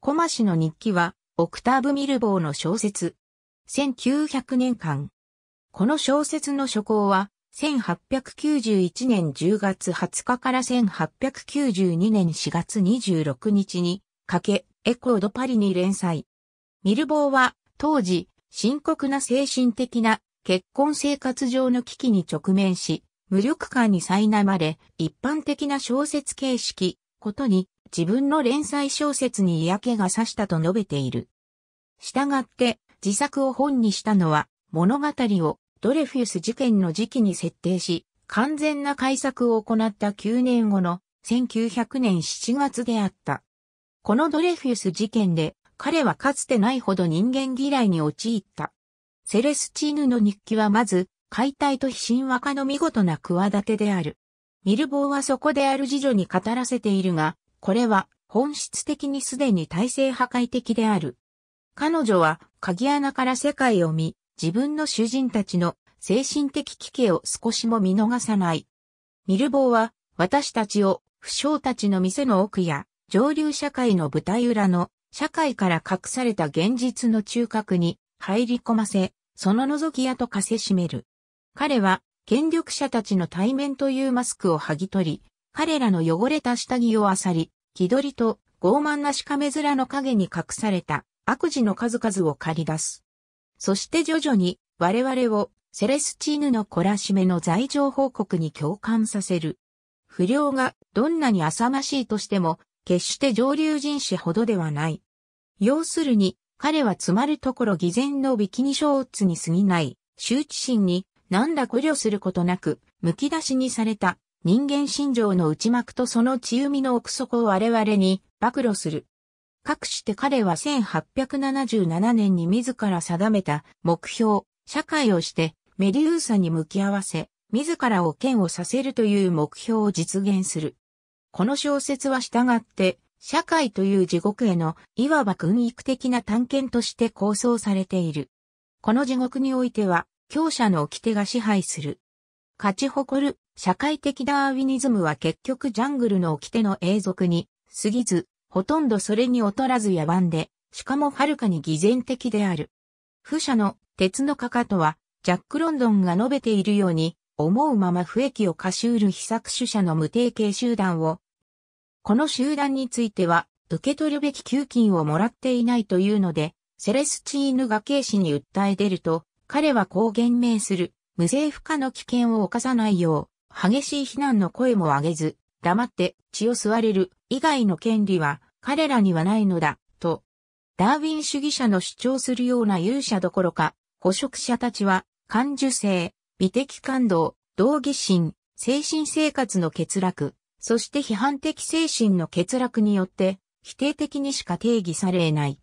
コマ氏の日記は、オクターブ・ミルボーの小説。1900年間。この小説の初稿は、1891年10月20日から1892年4月26日に、かけ、エコードパリに連載。ミルボーは、当時、深刻な精神的な結婚生活上の危機に直面し、無力感に苛まれ、一般的な小説形式、ことに自分の連載小説に嫌気がさしたと述べている。したがって、自作を本にしたのは、物語をドレフィウス事件の時期に設定し、完全な改作を行った9年後の1900年7月であった。このドレフィウス事件で、彼はかつてないほど人間嫌いに陥った。セレスチーヌの日記はまず、解体と非神話化の見事な企てである。ミルボーはそこである次女に語らせているが、これは本質的にすでに体制破壊的である。彼女は鍵穴から世界を見、自分の主人たちの精神的危機を少しも見逃さない。ミルボーは私たちを不傷たちの店の奥や上流社会の舞台裏の社会から隠された現実の中核に入り込ませ、その覗き屋とかせしめる。彼は権力者たちの対面というマスクを剥ぎ取り、彼らの汚れた下着をあさり、気取りと傲慢なしかめ面の影に隠された悪事の数々を借り出す。そして徐々に我々をセレスチーヌの懲らしめの罪状報告に共感させる。不良がどんなに浅ましいとしても、決して上流人士ほどではない。要するに、彼は詰まるところ偽善のビキニショーツに過ぎない、羞恥心に、何ら苦慮することなく、剥き出しにされた人間心情の内幕とその血みの奥底を我々に暴露する。かくして彼は1877年に自ら定めた目標、社会をしてメデューサに向き合わせ、自らを剣をさせるという目標を実現する。この小説は従って、社会という地獄への、いわば軍育的な探検として構想されている。この地獄においては、強者の掟が支配する。勝ち誇る社会的ダーウィニズムは結局ジャングルの掟の永続に過ぎず、ほとんどそれに劣らず野蛮で、しかもはるかに偽善的である。不者の鉄のかかとは、ジャック・ロンドンが述べているように、思うまま不益を貸しうる被作主者の無定型集団を、この集団については、受け取るべき給金をもらっていないというので、セレスチーヌガケイ氏に訴え出ると、彼はこう言明する、無政府化の危険を犯さないよう、激しい非難の声も上げず、黙って血を吸われる以外の権利は彼らにはないのだ、と。ダーウィン主義者の主張するような勇者どころか、捕食者たちは、感受性、美的感動、道義心、精神生活の欠落、そして批判的精神の欠落によって、否定的にしか定義されない。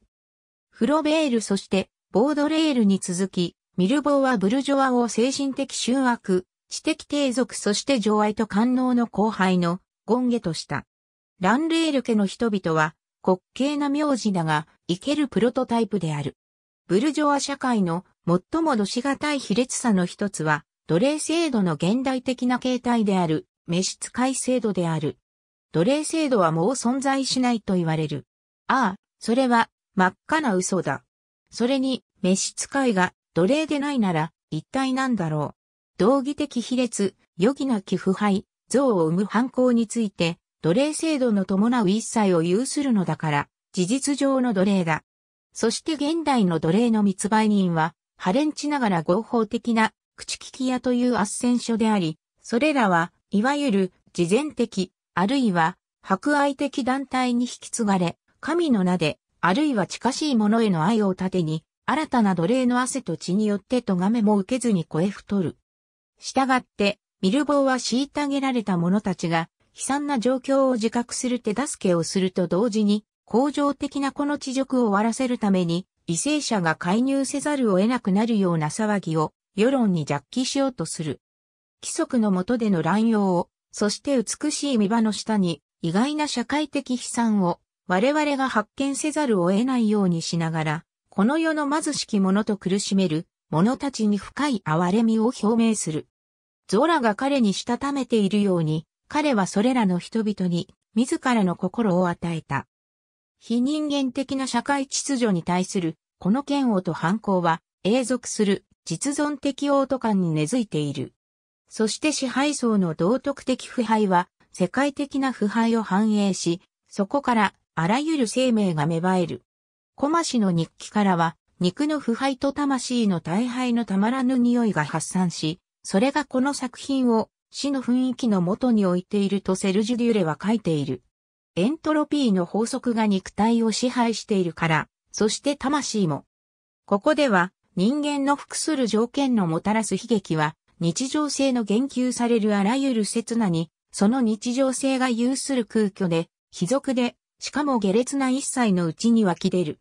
フロベールそして、ボードレールに続き、ミルボーはブルジョワを精神的醜悪、知的帝族そして情愛と官能の後輩の権ゲとした。ランレール家の人々は、滑稽な名字だが、生けるプロトタイプである。ブルジョア社会の最も度し難い卑劣さの一つは、奴隷制度の現代的な形態である、召使い制度である。奴隷制度はもう存在しないと言われる。ああ、それは、真っ赤な嘘だ。それに、召使いが奴隷でないなら、一体何だろう。道義的卑劣、余儀なき腐敗、像を生む犯行について、奴隷制度の伴う一切を有するのだから、事実上の奴隷だ。そして現代の奴隷の密売人は、破廉ンながら合法的な、口利き屋という斡旋所であり、それらは、いわゆる、事前的、あるいは、博愛的団体に引き継がれ、神の名で、あるいは近しい者への愛を盾に、新たな奴隷の汗と血によって咎めも受けずに声太る。従って、ミルボーは虐げられた者たちが、悲惨な状況を自覚する手助けをすると同時に、恒常的なこの地辱を終わらせるために、為政者が介入せざるを得なくなるような騒ぎを、世論に弱気しようとする。規則の下での乱用を、そして美しい見場の下に、意外な社会的悲惨を、我々が発見せざるを得ないようにしながら、この世の貧しき者と苦しめる、者たちに深い憐れみを表明する。ゾラが彼にしたためているように、彼はそれらの人々に自らの心を与えた。非人間的な社会秩序に対するこの嫌悪と反抗は永続する実存的王都感に根付いている。そして支配層の道徳的腐敗は世界的な腐敗を反映し、そこからあらゆる生命が芽生える。コマ氏の日記からは肉の腐敗と魂の大敗のたまらぬ匂いが発散し、それがこの作品を死の雰囲気の元に置いているとセルジュ・デューレは書いている。エントロピーの法則が肉体を支配しているから、そして魂も。ここでは人間の服する条件のもたらす悲劇は日常性の言及されるあらゆる刹那に、その日常性が有する空虚で、卑俗で、しかも下劣な一切のうちに湧き出る。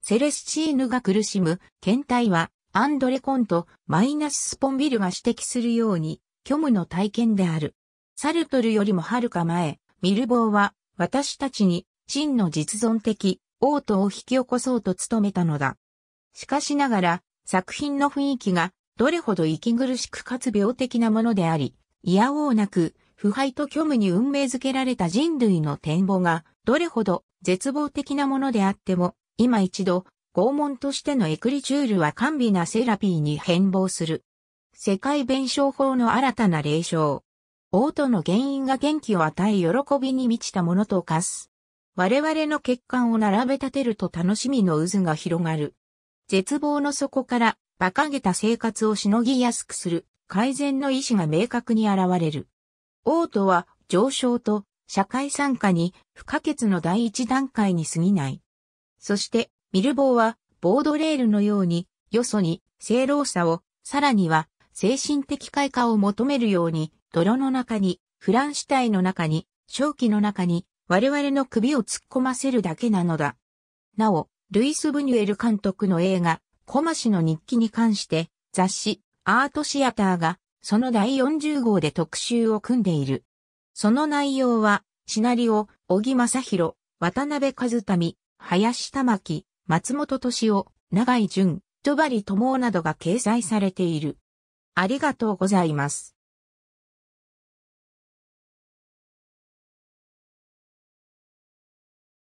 セレスチーヌが苦しむ、検体は、アンドレ・コント、マイナス・スポンビルが指摘するように、虚無の体験である。サルトルよりもはるか前、ミルボーは、私たちに、真の実存的、王都を引き起こそうと努めたのだ。しかしながら、作品の雰囲気が、どれほど息苦しくかつ病的なものであり、いやおうなく、腐敗と虚無に運命づけられた人類の展望が、どれほど絶望的なものであっても、今一度、拷問としてのエクリチュールは甘美なセラピーに変貌する。世界弁証法の新たな霊障。嘔吐の原因が元気を与え喜びに満ちたものと化す。我々の血管を並べ立てると楽しみの渦が広がる。絶望の底から馬鹿げた生活をしのぎやすくする改善の意思が明確に現れる。嘔吐は上昇と社会参加に不可欠の第一段階に過ぎない。そしてミルボーは、ボードレールのように、よそに、正老さを、さらには、精神的快花を求めるように、泥の中に、フランシュタイの中に、正気の中に、我々の首を突っ込ませるだけなのだ。なお、ルイス・ブニュエル監督の映画、コマ氏の日記に関して、雑誌、アートシアターが、その第40号で特集を組んでいる。その内容は、シナリオ、小木正宏、渡辺和民、林玉木、松本敏夫、長井淳、戸張智夫などが掲載されている。ありがとうございます。